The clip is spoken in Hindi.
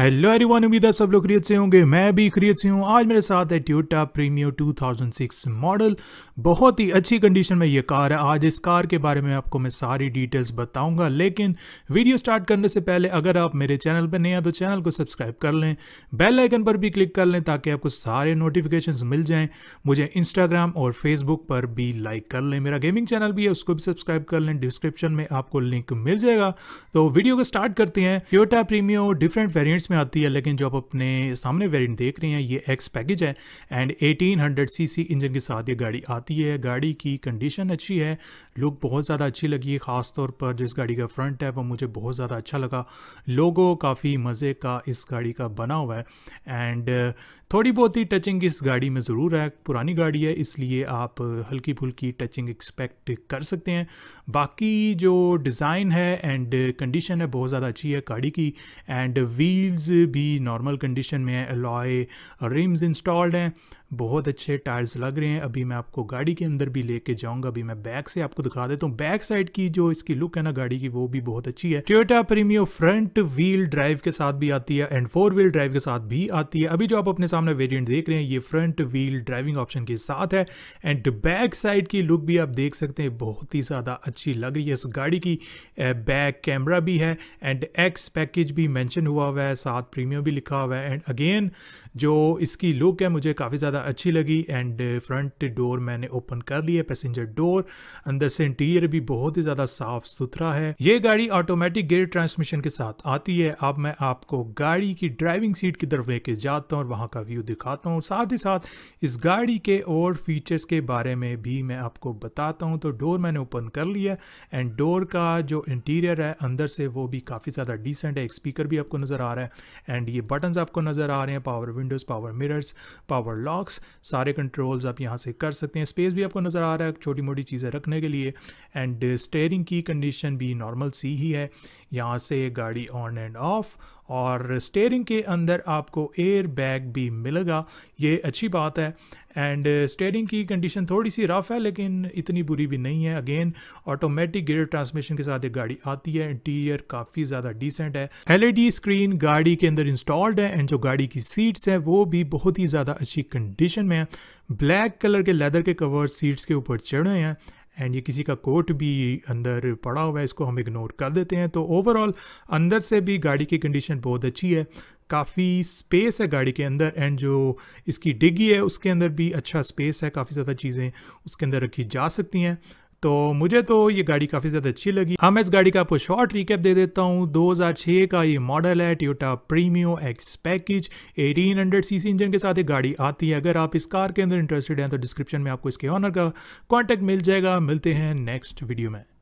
हेलो एवरीवन उम्मीद है सब लोग क्रिएट से होंगे मैं भी क्रिएट से हूँ आज मेरे साथ है ट्यूटा प्रीमियो 2006 मॉडल बहुत ही अच्छी कंडीशन में ये कार है आज इस कार के बारे में आपको मैं सारी डिटेल्स बताऊंगा लेकिन वीडियो स्टार्ट करने से पहले अगर आप मेरे चैनल पर नए हैं तो चैनल को सब्सक्राइब कर लें बेल आइकन पर भी क्लिक कर लें ताकि आपको सारे नोटिफिकेशन मिल जाएँ मुझे इंस्टाग्राम और फेसबुक पर भी लाइक कर लें मेरा गेमिंग चैनल भी है उसको भी सब्सक्राइब कर लें डिस्क्रिप्शन में आपको लिंक मिल जाएगा तो वीडियो को स्टार्ट करते हैं ट्यूटा प्रीमियो डिफरेंट वेरियंट्स में आती है लेकिन जो आप अपने सामने वेरिएंट देख रहे हैं ये एक्स पैकेज है एंड 1800 सीसी इंजन के साथ ये गाड़ी आती है गाड़ी की कंडीशन अच्छी है लुक बहुत ज़्यादा अच्छी लगी है ख़ास तौर पर जिस गाड़ी का फ्रंट है वो मुझे बहुत ज़्यादा अच्छा लगा लोगो काफ़ी मज़े का इस गाड़ी का बना हुआ है एंड थोड़ी बहुत ही टचिंग इस गाड़ी में ज़रूर है पुरानी गाड़ी है इसलिए आप हल्की फुल्की टचिंग एक्सपेक्ट कर सकते हैं बाकी जो डिज़ाइन है एंड कंडीशन है बहुत ज़्यादा अच्छी है गाड़ी की एंड व्हील्स लीड्स भी नॉर्मल कंडीशन में है अलॉय रिम्स इंस्टॉल्ड हैं बहुत अच्छे टायर्स लग रहे हैं अभी मैं आपको गाड़ी के अंदर भी लेके जाऊंगा अभी मैं बैक से आपको दिखा देता हूँ बैक साइड की जो इसकी लुक है ना गाड़ी की वो भी बहुत अच्छी है Toyota Premio front wheel drive के साथ भी आती है एंड फोर व्हील ड्राइव के साथ भी आती है अभी जो आप अपने सामने वेरियंट देख रहे हैं ये फ्रंट व्हील ड्राइविंग ऑप्शन के साथ है एंड बैक साइड की लुक भी आप देख सकते हैं बहुत ही ज़्यादा अच्छी लग रही है इस गाड़ी की बैक कैमरा भी है एंड एक्स पैकेज भी मैंशन हुआ हुआ है साथ प्रीमियम भी लिखा हुआ है एंड अगेन जो इसकी लुक है मुझे काफ़ी ज़्यादा ज़्यादा अच्छी लगी एंड फ्रंट डोर मैंने ओपन कर लिया है पैसेंजर डोर अंदर से इंटीरियर भी बहुत ही ज़्यादा साफ सुथरा है ये गाड़ी ऑटोमेटिक गेयर ट्रांसमिशन के साथ आती है अब मैं आपको गाड़ी की ड्राइविंग सीट की तरफ लेके जाता हूँ और वहाँ का व्यू दिखाता हूँ साथ ही साथ इस गाड़ी के और फीचर्स के बारे में भी मैं आपको बताता हूँ तो डोर मैंने ओपन कर लिया एंड डोर का जो इंटीरियर है अंदर से वो भी काफ़ी ज़्यादा डिसेंट है एक स्पीकर भी आपको नज़र आ रहा है एंड ये बटन्स आपको नज़र आ रहे हैं power windows power mirrors power lock box सारे कंट्रोल्स आप यहाँ से कर सकते हैं स्पेस भी आपको नज़र आ रहा है छोटी मोटी चीज़ें रखने के लिए एंड स्टेयरिंग uh, की कंडीशन भी नॉर्मल सी ही है यहाँ से गाड़ी ऑन एंड ऑफ और स्टेयरिंग के अंदर आपको एयर बैग भी मिलेगा ये अच्छी बात है एंड स्टेयरिंग uh, की कंडीशन थोड़ी सी रफ है लेकिन इतनी बुरी भी नहीं है अगेन ऑटोमेटिक गियर ट्रांसमिशन के साथ एक गाड़ी आती है इंटीरियर काफ़ी ज़्यादा डिसेंट है एल स्क्रीन e गाड़ी के अंदर इंस्टॉल्ड है एंड जो गाड़ी की सीट्स हैं वो भी बहुत ही ज़्यादा अच्छी कंडीशन में है ब्लैक कलर के लेदर के कवर सीट्स के ऊपर चढ़े हैं एंड ये किसी का कोट भी अंदर पड़ा हुआ है इसको हम इग्नोर कर देते हैं तो ओवरऑल अंदर से भी गाड़ी की कंडीशन बहुत अच्छी है काफ़ी स्पेस है गाड़ी के अंदर एंड जो इसकी डिगी है उसके अंदर भी अच्छा स्पेस है काफ़ी ज़्यादा चीज़ें उसके अंदर रखी जा सकती हैं तो मुझे तो ये गाड़ी काफ़ी ज़्यादा अच्छी लगी हाँ मैं इस गाड़ी का आपको शॉर्ट रिकेप दे देता हूँ 2006 का ये मॉडल है Toyota Premio X package 1800 cc engine के साथ ये गाड़ी आती है अगर आप इस कार के अंदर इंटरेस्टेड हैं तो डिस्क्रिप्शन में आपको इसके ऑनर का कॉन्टैक्ट मिल जाएगा मिलते हैं नेक्स्ट वीडियो में